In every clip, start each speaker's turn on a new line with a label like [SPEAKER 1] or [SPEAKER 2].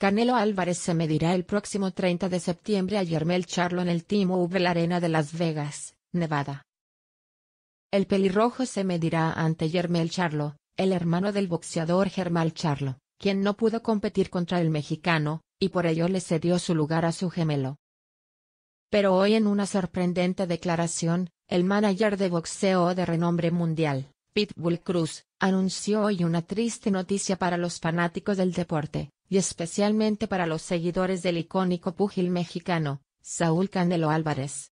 [SPEAKER 1] Canelo Álvarez se medirá el próximo 30 de septiembre a Yermel Charlo en el Team mobile Arena de Las Vegas, Nevada. El pelirrojo se medirá ante Yermel Charlo, el hermano del boxeador Germán Charlo, quien no pudo competir contra el mexicano, y por ello le cedió su lugar a su gemelo. Pero hoy en una sorprendente declaración, el manager de boxeo de renombre mundial, Pitbull Cruz, anunció hoy una triste noticia para los fanáticos del deporte y especialmente para los seguidores del icónico púgil mexicano, Saúl Canelo Álvarez.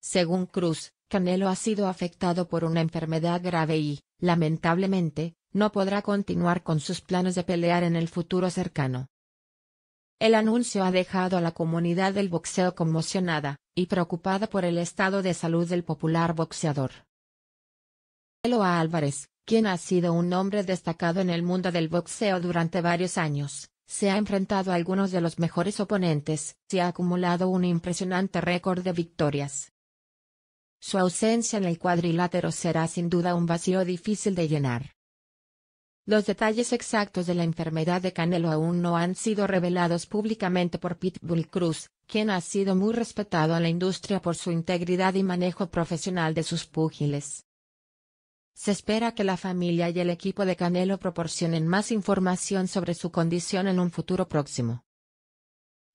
[SPEAKER 1] Según Cruz, Canelo ha sido afectado por una enfermedad grave y, lamentablemente, no podrá continuar con sus planes de pelear en el futuro cercano. El anuncio ha dejado a la comunidad del boxeo conmocionada, y preocupada por el estado de salud del popular boxeador. Canelo Álvarez, quien ha sido un hombre destacado en el mundo del boxeo durante varios años, se ha enfrentado a algunos de los mejores oponentes, se ha acumulado un impresionante récord de victorias. Su ausencia en el cuadrilátero será sin duda un vacío difícil de llenar. Los detalles exactos de la enfermedad de Canelo aún no han sido revelados públicamente por Pitbull Cruz, quien ha sido muy respetado en la industria por su integridad y manejo profesional de sus púgiles. Se espera que la familia y el equipo de Canelo proporcionen más información sobre su condición en un futuro próximo.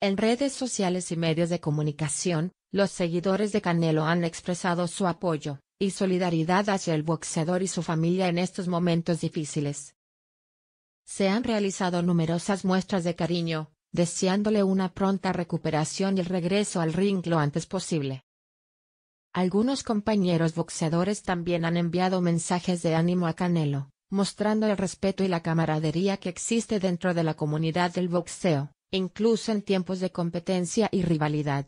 [SPEAKER 1] En redes sociales y medios de comunicación, los seguidores de Canelo han expresado su apoyo y solidaridad hacia el boxeador y su familia en estos momentos difíciles. Se han realizado numerosas muestras de cariño, deseándole una pronta recuperación y el regreso al ring lo antes posible. Algunos compañeros boxeadores también han enviado mensajes de ánimo a Canelo, mostrando el respeto y la camaradería que existe dentro de la comunidad del boxeo, incluso en tiempos de competencia y rivalidad.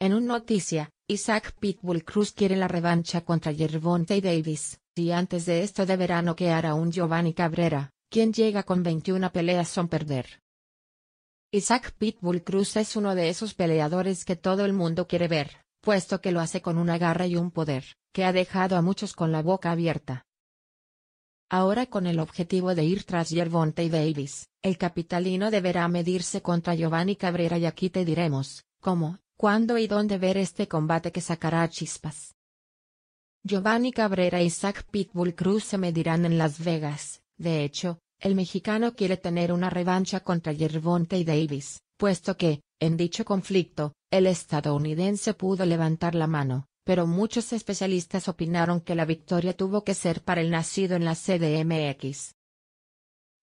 [SPEAKER 1] En una noticia, Isaac Pitbull Cruz quiere la revancha contra y Davis, y antes de esto de verano a un Giovanni Cabrera, quien llega con 21 peleas sin perder. Isaac Pitbull Cruz es uno de esos peleadores que todo el mundo quiere ver, puesto que lo hace con una garra y un poder, que ha dejado a muchos con la boca abierta. Ahora con el objetivo de ir tras Yervonte y Davis, el capitalino deberá medirse contra Giovanni Cabrera y aquí te diremos, cómo, cuándo y dónde ver este combate que sacará chispas. Giovanni Cabrera y Zach Pitbull Cruz se medirán en Las Vegas, de hecho, el mexicano quiere tener una revancha contra Gervonta y Davis, puesto que, en dicho conflicto, el estadounidense pudo levantar la mano, pero muchos especialistas opinaron que la victoria tuvo que ser para el nacido en la CDMX.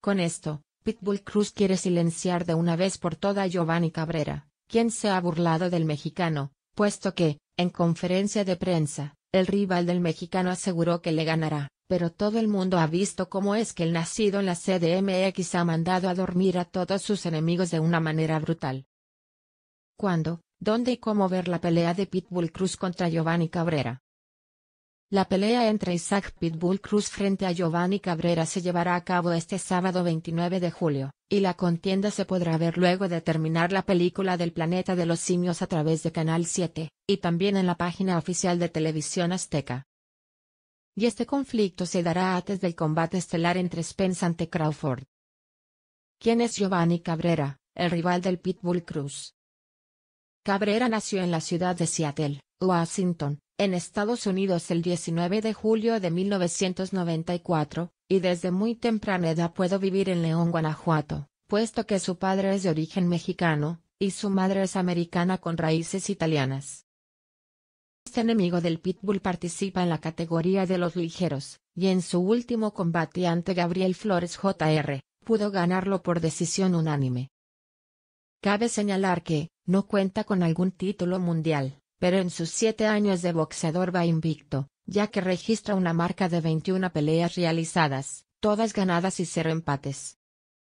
[SPEAKER 1] Con esto, Pitbull Cruz quiere silenciar de una vez por toda a Giovanni Cabrera, quien se ha burlado del mexicano, puesto que, en conferencia de prensa, el rival del mexicano aseguró que le ganará, pero todo el mundo ha visto cómo es que el nacido en la CDMX ha mandado a dormir a todos sus enemigos de una manera brutal cuándo, dónde y cómo ver la pelea de Pitbull Cruz contra Giovanni Cabrera. La pelea entre Isaac Pitbull Cruz frente a Giovanni Cabrera se llevará a cabo este sábado 29 de julio, y la contienda se podrá ver luego de terminar la película del planeta de los simios a través de Canal 7, y también en la página oficial de Televisión Azteca. Y este conflicto se dará antes del combate estelar entre Spence ante Crawford. ¿Quién es Giovanni Cabrera, el rival del Pitbull Cruz? Cabrera nació en la ciudad de Seattle, Washington, en Estados Unidos el 19 de julio de 1994, y desde muy temprana edad pudo vivir en León, Guanajuato, puesto que su padre es de origen mexicano, y su madre es americana con raíces italianas. Este enemigo del Pitbull participa en la categoría de los ligeros, y en su último combate ante Gabriel Flores Jr., pudo ganarlo por decisión unánime. Cabe señalar que, no cuenta con algún título mundial, pero en sus siete años de boxeador va invicto, ya que registra una marca de 21 peleas realizadas, todas ganadas y cero empates.